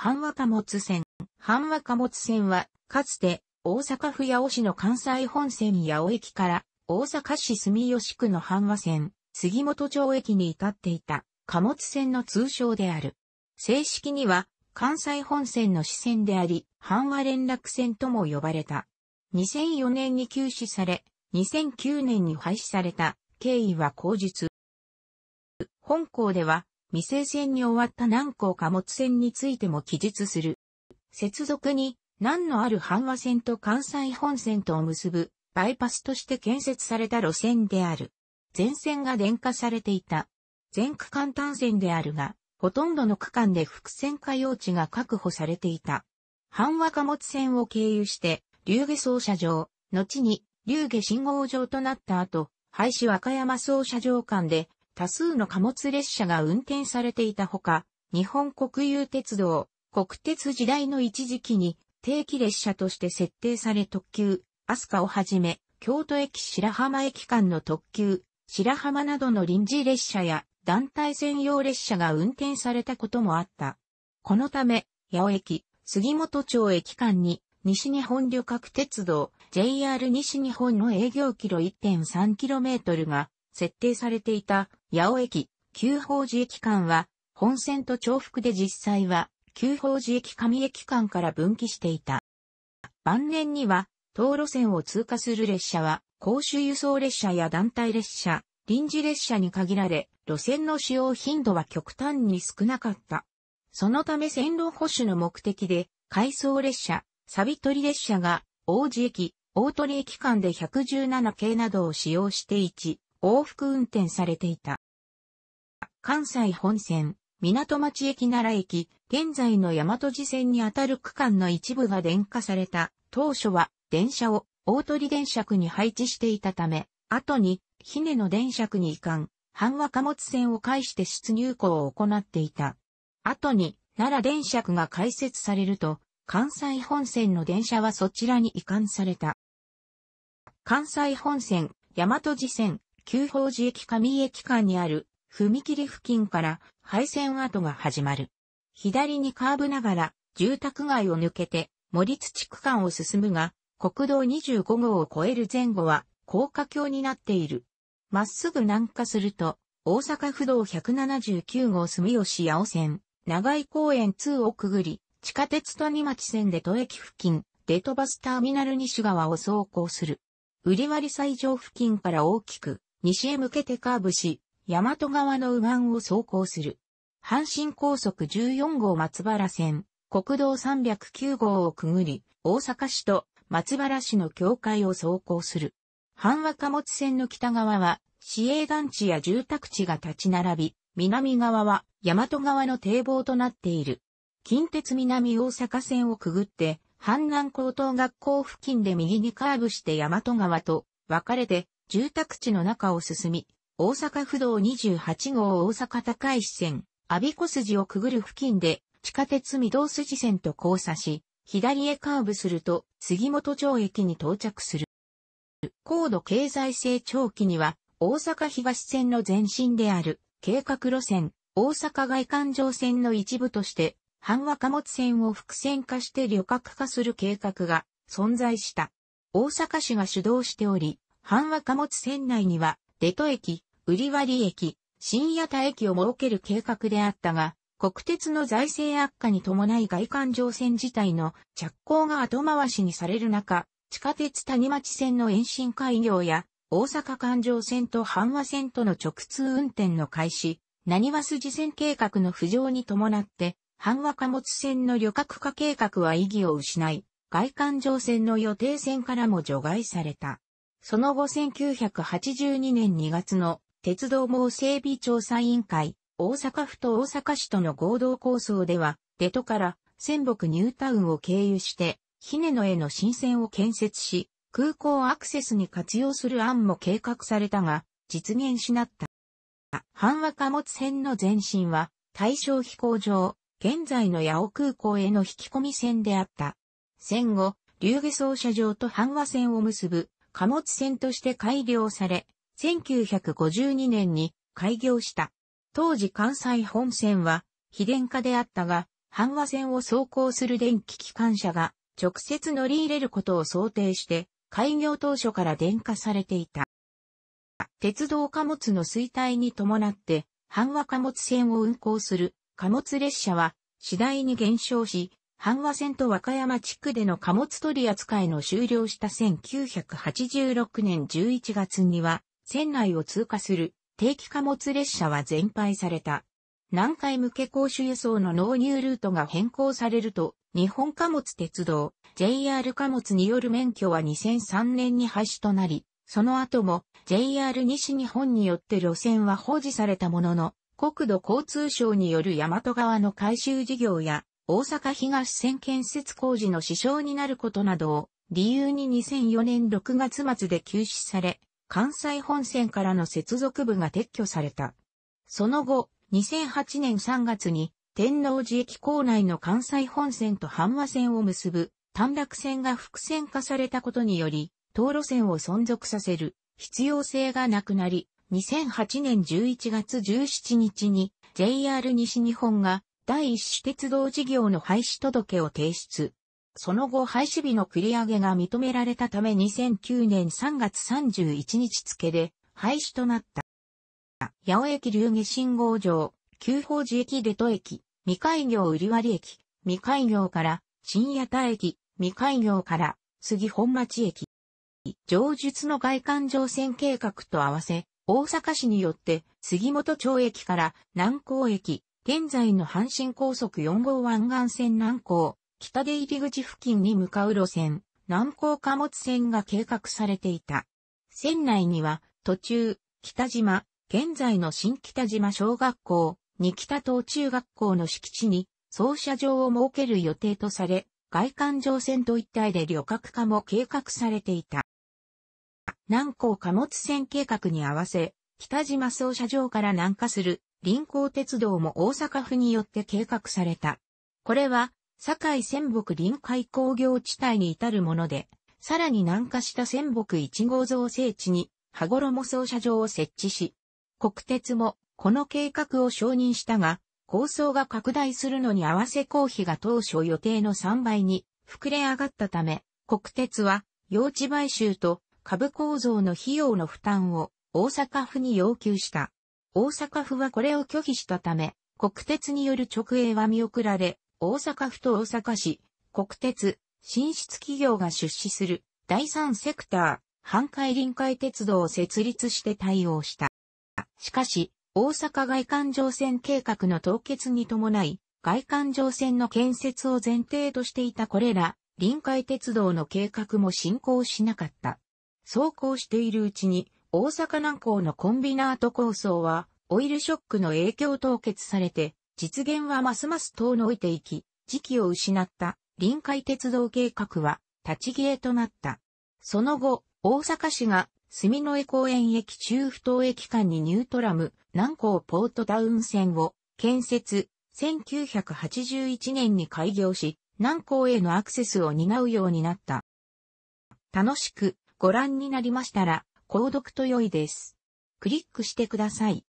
阪和貨物線。阪和貨物線は、かつて、大阪府八尾市の関西本線八尾駅から、大阪市住吉区の阪和線、杉本町駅に至っていた、貨物線の通称である。正式には、関西本線の支線であり、阪和連絡線とも呼ばれた。2004年に休止され、2009年に廃止された経緯は口述。本校では、未成線に終わった南港貨物線についても記述する。接続に、南のある阪和線と関西本線とを結ぶ、バイパスとして建設された路線である。全線が電化されていた。全区間単線であるが、ほとんどの区間で伏線化用地が確保されていた。阪和貨物線を経由して、竜下操車場、後に竜下信号場となった後、廃止和歌山操車場間で多数の貨物列車が運転されていたほか、日本国有鉄道、国鉄時代の一時期に定期列車として設定され特急、飛鳥をはじめ、京都駅白浜駅間の特急、白浜などの臨時列車や団体専用列車が運転されたこともあった。このため、八尾駅、杉本町駅間に西日本旅客鉄道 JR 西日本の営業キロ 1.3km が設定されていた八尾駅、旧宝寺駅間は、本線と重複で実際は、旧宝寺駅上駅間から分岐していた。晩年には、道路線を通過する列車は、公衆輸送列車や団体列車、臨時列車に限られ、路線の使用頻度は極端に少なかった。そのため線路保守の目的で、回送列車、サビ取り列車が、王子駅、大鳥駅間で117系などを使用して1、往復運転されていた。関西本線、港町駅奈良駅、現在の大和路線にあたる区間の一部が電化された。当初は電車を大鳥電車区に配置していたため、後に、姫の電車区に移管、半和貨物線を介して出入港を行っていた。後に、奈良電車区が開設されると、関西本線の電車はそちらに移管された。関西本線、大和路線、旧宝寺駅上駅間にある踏切付近から廃線跡が始まる。左にカーブながら住宅街を抜けて森土区間を進むが、国道25号を越える前後は高架橋になっている。まっすぐ南下すると、大阪府道179号住吉八尾線、長井公園2をくぐり、地下鉄谷町線で都駅付近、デトバスターミナル西側を走行する。売り割最上付近から大きく、西へ向けてカーブし、大和川の右岸を走行する。阪神高速14号松原線、国道309号をくぐり、大阪市と松原市の境界を走行する。阪和貨物線の北側は、市営団地や住宅地が立ち並び、南側は大和川の堤防となっている。近鉄南大阪線をくぐって、阪南高等学校付近で右にカーブして大和川と分かれて住宅地の中を進み、大阪府道28号大阪高石線、阿鼻子筋をくぐる付近で、地下鉄御堂筋線と交差し、左へカーブすると、杉本町駅に到着する。高度経済成長期には、大阪東線の前身である、計画路線、大阪外環状線の一部として、半和貨物線を複線化して旅客化する計画が存在した。大阪市が主導しており、阪和貨物船内には、デト駅、売割駅、新屋田駅を設ける計画であったが、国鉄の財政悪化に伴い外環状線自体の着工が後回しにされる中、地下鉄谷町線の延伸開業や、大阪環状線と阪和線との直通運転の開始、何は筋線計画の浮上に伴って、阪和貨物線の旅客化計画は意義を失い、外環状線の予定線からも除外された。その後1982年2月の鉄道網整備調査委員会、大阪府と大阪市との合同構想では、出戸から仙北ニュータウンを経由して、ね野への新線を建設し、空港アクセスに活用する案も計画されたが、実現しなった。阪和貨物線の前身は、大正飛行場、現在の八尾空港への引き込み線であった。戦後、流下走車場と阪和線を結ぶ貨物船として改良され、1952年に開業した。当時関西本線は非電化であったが、阪和線を走行する電気機関車が直接乗り入れることを想定して、開業当初から電化されていた。鉄道貨物の衰退に伴って、阪和貨物線を運行する貨物列車は次第に減少し、阪和線と和歌山地区での貨物取り扱いの終了した1986年11月には、線内を通過する定期貨物列車は全廃された。南海向け公衆輸送の納入ルートが変更されると、日本貨物鉄道、JR 貨物による免許は2003年に廃止となり、その後も JR 西日本によって路線は保持されたものの、国土交通省による大和川の改修事業や大阪東線建設工事の支障になることなどを理由に2004年6月末で休止され、関西本線からの接続部が撤去された。その後、2008年3月に天王寺駅構内の関西本線と阪和線を結ぶ短絡線が複線化されたことにより、道路線を存続させる必要性がなくなり、2008年11月17日に JR 西日本が第一種鉄道事業の廃止届を提出。その後廃止日の繰り上げが認められたため2009年3月31日付で廃止となった。八尾駅流下信号場、旧法寺駅出戸駅、未開業売割駅、未開業から新八田駅、未開業から杉本町駅。上述の外環乗船計画と合わせ、大阪市によって杉本町駅から南港駅、現在の阪神高速4号湾岸線南港、北出入り口付近に向かう路線、南港貨物線が計画されていた。線内には、途中、北島、現在の新北島小学校、に北東中学校の敷地に、操車場を設ける予定とされ、外環状線と一体で旅客化も計画されていた。南港貨物線計画に合わせ、北島操車場から南下する臨港鉄道も大阪府によって計画された。これは、堺仙北臨海工業地帯に至るもので、さらに南下した仙北一号造成地に、羽衣操車場を設置し、国鉄もこの計画を承認したが、構想が拡大するのに合わせ公費が当初予定の3倍に膨れ上がったため、国鉄は用地買収と株構造の費用の負担を大阪府に要求した。大阪府はこれを拒否したため、国鉄による直営は見送られ、大阪府と大阪市、国鉄、進出企業が出資する第三セクター、半海臨海鉄道を設立して対応した。しかし、大阪外環乗船計画の凍結に伴い、外環乗船の建設を前提としていたこれら、臨海鉄道の計画も進行しなかった。そうこうしているうちに、大阪南港のコンビナート構想は、オイルショックの影響凍結されて、実現はますます遠のいていき、時期を失った臨海鉄道計画は立ち消えとなった。その後、大阪市が住之江公園駅中不等駅間にニュートラム南港ポートダウン線を建設、1981年に開業し、南港へのアクセスを担うようになった。楽しくご覧になりましたら、購読と良いです。クリックしてください。